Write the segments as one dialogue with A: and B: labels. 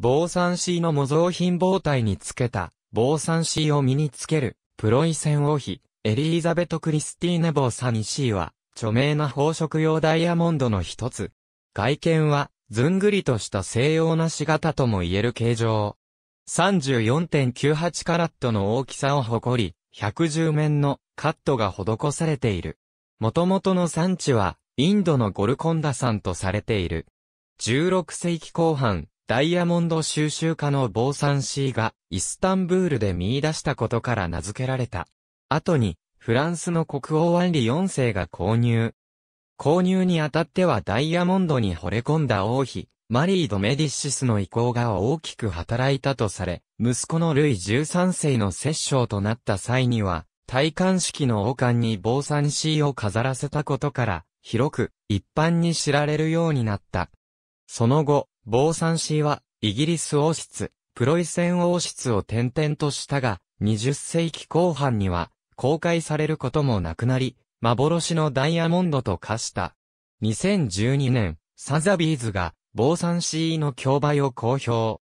A: 防シ紙の模造品防体につけた、防シ紙を身につける、プロイセン王妃、エリーザベト・クリスティーネ・ボーサニシーは、著名な宝飾用ダイヤモンドの一つ。外見は、ずんぐりとした西洋な仕型とも言える形状。34.98カラットの大きさを誇り、110面のカットが施されている。元々の産地は、インドのゴルコンダ山とされている。16世紀後半、ダイヤモンド収集家のボーサンシーがイスタンブールで見出したことから名付けられた。後に、フランスの国王アンリ4世が購入。購入にあたってはダイヤモンドに惚れ込んだ王妃、マリー・ド・メディシスの意向が大きく働いたとされ、息子のルイ13世の摂政となった際には、戴冠式の王冠にボーサンシーを飾らせたことから、広く、一般に知られるようになった。その後、ンシーは、イギリス王室、プロイセン王室を転々としたが、20世紀後半には、公開されることもなくなり、幻のダイヤモンドと化した。2012年、サザビーズが、ンシーの競売を公表。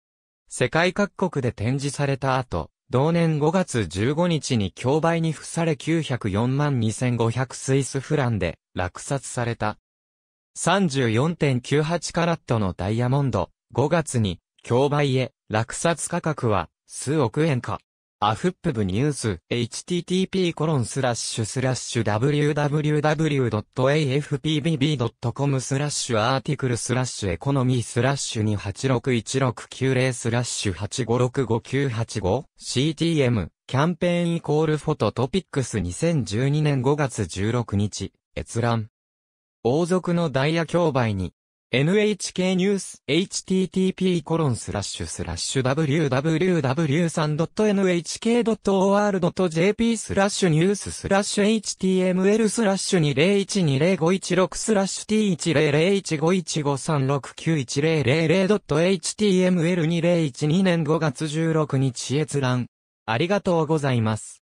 A: 世界各国で展示された後、同年5月15日に競売に付され904万2500スイスフランで落札された。34.98カラットのダイヤモンド、5月に、競売へ、落札価格は、数億円か。アフップブニュース、http コロンスラッシュスラッシュ www.afpbb.com スラッシュアーティクルスラッシュエコノミースラッシュ286169スラッシュ8565985 CTM キャンペーンイコールフォトトピックス2012年5月16日閲覧王族のダイヤ競売に、NHK ニュース http コロンスラッシュスラッシュ www3.nhk.or.jp スラッシュニューススラッシュ html スラッシュ20120516スラッシュ t1001515369100.html2012 年5月16日閲覧。ありがとうございます。